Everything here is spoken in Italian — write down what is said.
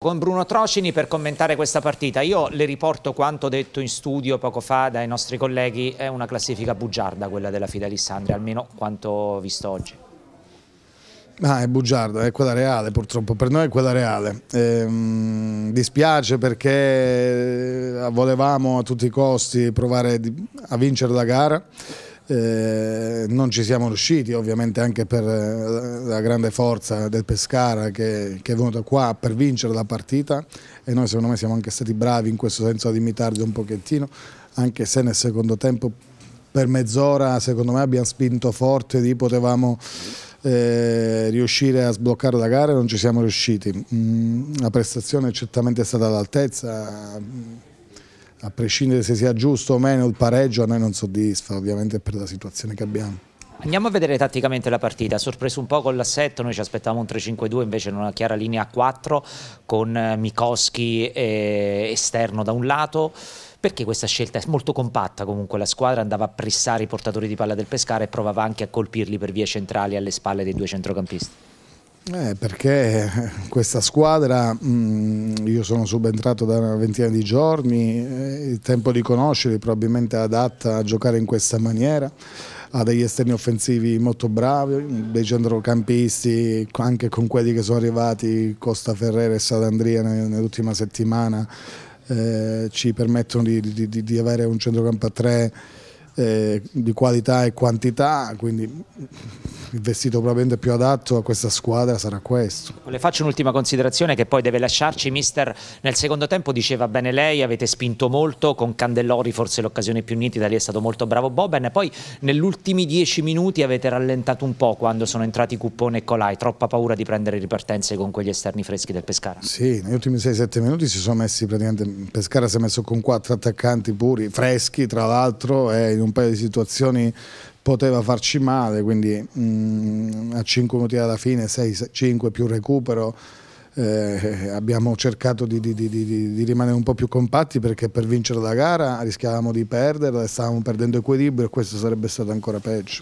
Con Bruno Trocini per commentare questa partita, io le riporto quanto detto in studio poco fa dai nostri colleghi, è una classifica bugiarda quella della Fida Alessandria, almeno quanto visto oggi. Ah, è bugiarda, è quella reale purtroppo, per noi è quella reale. Ehm, dispiace perché eh, volevamo a tutti i costi provare a vincere la gara, eh, non ci siamo riusciti ovviamente anche per eh, la grande forza del Pescara che, che, è venuto qua per vincere la partita e noi secondo me siamo anche stati bravi in questo senso ad imitarli un pochettino anche se nel secondo tempo per mezz'ora secondo me abbiamo spinto forte di potevamo eh, riuscire a sbloccare la gara e non ci siamo riusciti mm, la prestazione certamente è stata all'altezza a prescindere se sia giusto o meno il pareggio a noi non soddisfa ovviamente per la situazione che abbiamo. Andiamo a vedere tatticamente la partita, sorpreso un po' con l'assetto, noi ci aspettavamo un 3-5-2 invece in una chiara linea a 4 con eh, Mikoski eh, esterno da un lato, perché questa scelta è molto compatta comunque, la squadra andava a pressare i portatori di palla del Pescara e provava anche a colpirli per vie centrali alle spalle dei due centrocampisti. Eh, perché questa squadra, mh, mm, io sono subentrato da una ventina di giorni, eh, il tempo di conoscerli probabilmente adatta a giocare in questa maniera, ha degli esterni offensivi molto bravi, dei centrocampisti anche con quelli che sono arrivati Costa Ferrera e Sadandria nell'ultima settimana eh, ci permettono di, di, di, avere un centrocampo a tre eh, di qualità e quantità, quindi il vestito probabilmente più adatto a questa squadra sarà questo. Le faccio un'ultima considerazione che poi deve lasciarci, mister, nel secondo tempo diceva bene lei, avete spinto molto, con Candellori forse l'occasione più nitida, lì è stato molto bravo Boben, poi negli ultimi dieci minuti avete rallentato un po' quando sono entrati Cuppone e Colai, troppa paura di prendere ripartenze con quegli esterni freschi del Pescara. Sì, negli ultimi 6-7 minuti si sono messi praticamente, Pescara si è messo con quattro attaccanti puri, freschi tra l'altro, e eh, in un paio di situazioni poteva farci male, quindi mh, mm, a 5 minuti alla fine, 6-5 più recupero, eh, abbiamo cercato di, di, di, di, rimanere un po' più compatti perché per vincere la gara rischiavamo di perderla, stavamo perdendo equilibrio e questo sarebbe stato ancora peggio.